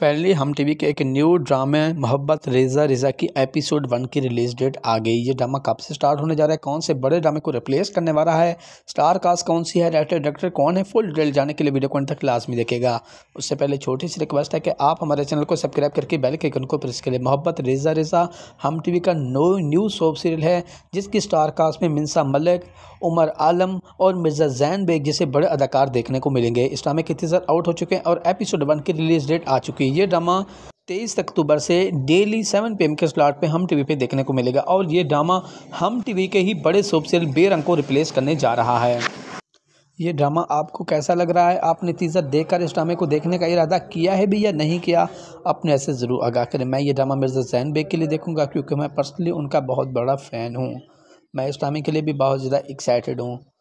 finally हम TV के एक न्यू ड्रामे मोहब्बत रेजा रेजा की एपिसोड वन की रिलीज डेट आ गई ये ड्रामा कब से स्टार्ट होने जा रहा है कौन से बड़े ड्रामे को रिप्लेस करने वाला है स्टार कास्ट कौन सी है राइटर डायरेक्टर कौन है फुल डिटेल जाने के लिए वीडियो कॉन्ट तक लाजमी देखेगा उससे पहले छोटी सी रिक्वेस्ट है कि आप हमारे चैनल को सब्सक्राइब करके बैल के आइकन को प्रेस करें मोहब्बत रेजा रेजा हम टी का नो न्यू सोप सीरियल है जिसकी स्टार कास्ट में मिनसा मलिक उमर आलम और मिर्जा जैन बेग जैसे बड़े अदाकार देखने को मिलेंगे इस ड्रामे के तीजर आउट हो चुके हैं और एपिसोड वन की रिलीज डेट आ चुकी है कि ये ड्रामा तेईस अक्टूबर से डेली सेवन पी के स्लॉट पे हम टीवी पे देखने को मिलेगा और ये ड्रामा हम टीवी के ही बड़े सोप से बेरंग को रिप्लेस करने जा रहा है ये ड्रामा आपको कैसा लग रहा है आपने तीजर देखकर इस ड्रामे को देखने का इरादा किया है भी या नहीं किया अपने ऐसे ज़रूर आगाह करें मैं ये ड्रामा मिर्ज़ा जैन बेग के लिए देखूँगा क्योंकि मैं पर्सनली उनका बहुत बड़ा फ़ैन हूँ मैं इस ड्रामे के लिए भी बहुत ज़्यादा एक्साइटेड हूँ